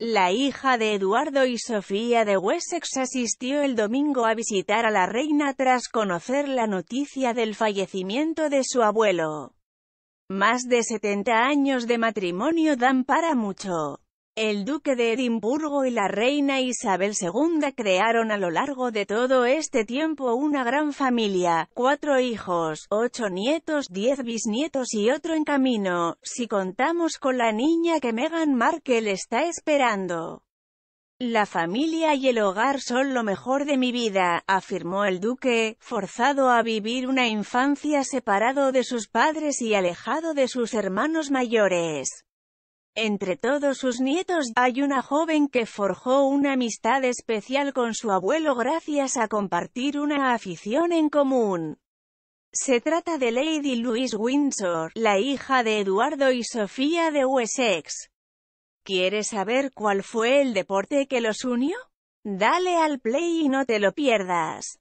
La hija de Eduardo y Sofía de Wessex asistió el domingo a visitar a la reina tras conocer la noticia del fallecimiento de su abuelo. Más de 70 años de matrimonio dan para mucho. El duque de Edimburgo y la reina Isabel II crearon a lo largo de todo este tiempo una gran familia, cuatro hijos, ocho nietos, diez bisnietos y otro en camino, si contamos con la niña que Meghan Markle está esperando. La familia y el hogar son lo mejor de mi vida, afirmó el duque, forzado a vivir una infancia separado de sus padres y alejado de sus hermanos mayores. Entre todos sus nietos, hay una joven que forjó una amistad especial con su abuelo gracias a compartir una afición en común. Se trata de Lady Louise Windsor, la hija de Eduardo y Sofía de Wessex. ¿Quieres saber cuál fue el deporte que los unió? Dale al play y no te lo pierdas.